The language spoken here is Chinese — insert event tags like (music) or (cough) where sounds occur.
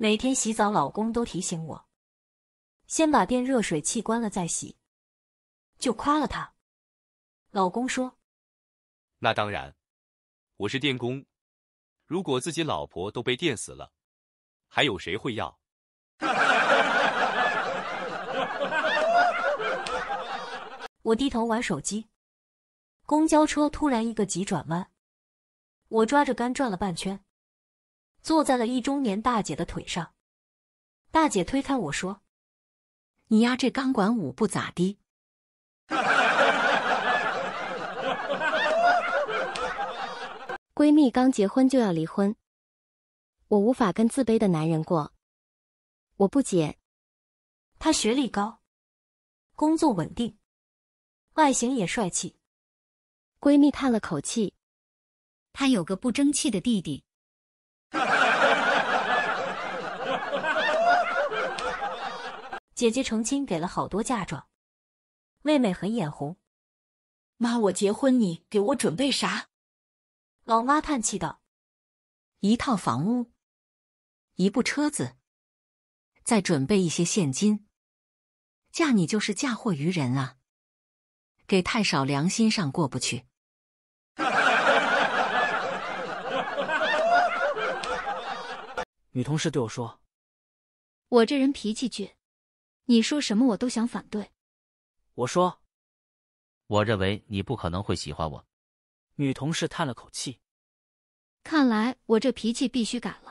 每天洗澡，老公都提醒我，先把电热水器关了再洗，就夸了他。老公说：“那当然，我是电工，如果自己老婆都被电死了，还有谁会要？” (laughs) 我低头玩手机，公交车突然一个急转弯，我抓着杆转了半圈。坐在了一中年大姐的腿上，大姐推开我说：“你丫这钢管舞不咋地。”闺蜜刚结婚就要离婚，我无法跟自卑的男人过。我不解，他学历高，工作稳定，外形也帅气。闺蜜叹了口气：“他有个不争气的弟弟。”姐姐成亲给了好多嫁妆，妹妹很眼红。妈，我结婚你给我准备啥？老妈叹气道：“一套房屋，一部车子，再准备一些现金。嫁你就是嫁祸于人啊，给太少良心上过不去。(laughs) ”女同事对我说：“我这人脾气倔。”你说什么我都想反对。我说，我认为你不可能会喜欢我。女同事叹了口气，看来我这脾气必须改了。